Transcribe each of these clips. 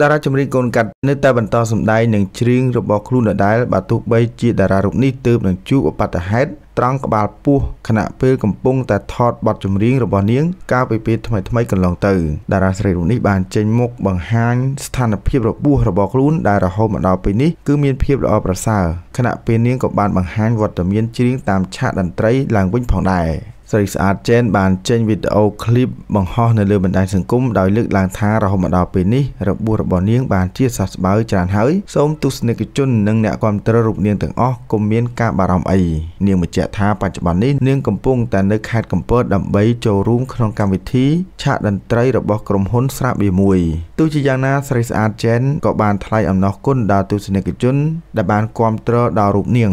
តារាចម្រៀងកូនកាត់នៅតែបន្តសម្ដែងនឹងច្រៀងរបស់ខ្លួនដដែលបើទោះបីជាតារារូបនេះទើបនឹងជួបឧបត្តិហេតុត្រង់ក្បាលពោះខណៈពេលកំពុងតែថតបទចម្រៀងរបស់នាងកាលពីពេលថ្មីៗកន្លងទៅតារាស្រីរូបនេះបាន ចេញមុខបង្ហាញស្ថានភាពរបួសរបស់ខ្លួនដែលរហូតមកដល់ពេលនេះគឺមានភាពល្អប្រសើរខណៈពេលនាងក៏បានបង្ហាញវត្តមានច្រៀងតាមឆាកតន្ត្រីឡើងវិញផងដែរស្រីស្អាតចេនបាន ចេញវីដេអូឃ្លីបបង្ហោះនៅលើបណ្ដាញសង្គមដោយលើកឡើងថារហូតមកដល់ពេលនេះរបួសរបស់នាងបានជាសះស្បើយច្រើនហើយសូមទស្សនិកជននិងអ្នកគាំទ្ររូបនាងទាំងអស់កុំមានការបារម្ភអីនាងបញ្ជាក់ថាបច្ចុប្បន្ននេះនាងកំពុង តែនៅខេត្តកំពត ដើម្បីចូលរួមក្នុងកម្មវិធីឆាកតន្ត្រីរបស់ក្រុមហ៊ុនស្រាបៀមួយទោះជាយ៉ាងណាស្រីស្អាតចេនក៏បានថ្លែងអំណរគុណដល់ទស្សនិកជន ដែលបានគាំទ្រដល់រូបនាង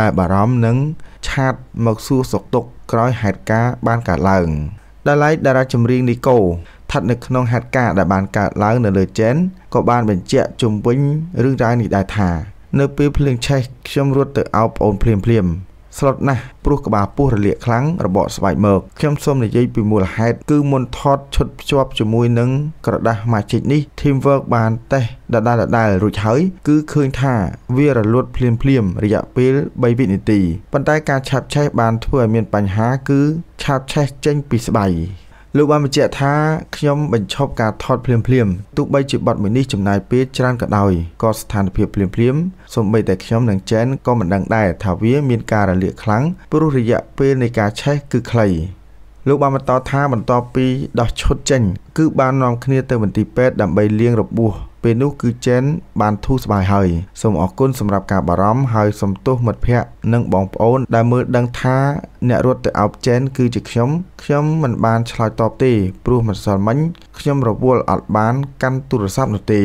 ដែលបារម្ភនិងខាតមកសួរសុខទុក្ខក្រោយហេតុការណ៍បានកើតឡើង ដែលឡែកតារាចម្រៀងនីកូស្ថិតនៅក្នុងហេតុការណ៍ដែលបានកើតឡើង នៅលើជែនក៏បានបញ្ជាក់ជំវិញរឿងរ៉ាវនេះដែរថានៅពេលភ្លៀងឆេះខ្ញុំរត់ទៅអោបប្អូនភ្លាមភ្លាមស្លុតណាស់ព្រោះក្បាលពោះរលាកខ្លាំងរបកស្បែកមើកខ្ញុំសូមនិយាយពីមូលហេតុគឺមុនថតឈុតភ្ជាប់ជាមួយនឹងក្រដាស់ Magic នេះ Teamwork បានតេស្តដដែលដដែលរួចហើយគឺឃើញថា វារលត់ភ្លាមភ្លាមរយៈពេល3វិនាទីប៉ុន្តែការឆាបឆេះបានធ្វើឲ្យមានបញ្ហា គឺ ឆាបឆេះចេញពីស្បៃលោកបានបញ្ជាក់ថាខ្ញុំបញ្ឈប់ការថតភ្លាមភ្លាមទោះបីជាបទមួយនេះចំណាយពេលច្រើនក៏ដោយក៏ស្ថានភាពភ្លាមភ្លាមសូម្បីតែខ្ញុំនិងចែនក៏មិនដឹងដែរថាវាមានការរលាកខ្លាំងព្រោះរយៈពេលនៃការឆេះគឺខ្លីលោកបានបន្តថាបន្ទាប់ពីដោះឈុតចេញ គឺ បាននាំគ្នាទៅមន្ទីរពេទ្យដើម្បីលាងរបួសពេលនោះគឺចេនបានធូរស្បើយហើយសូមអរគុណសម្រាប់ការបារម្ភហើយសំទោសមិត្តភ័ក្តិនិងបងប្អូន ដែលមើលដឹងថាអ្នករត់ទៅអោបចេនគឺជាខ្ញុំ ខ្ញុំមិន បានឆ្លើយតបទេព្រោះម្សិលមិញខ្ញុំរវល់អត់បានកាន់ទូរស័ព្ទនោះទេ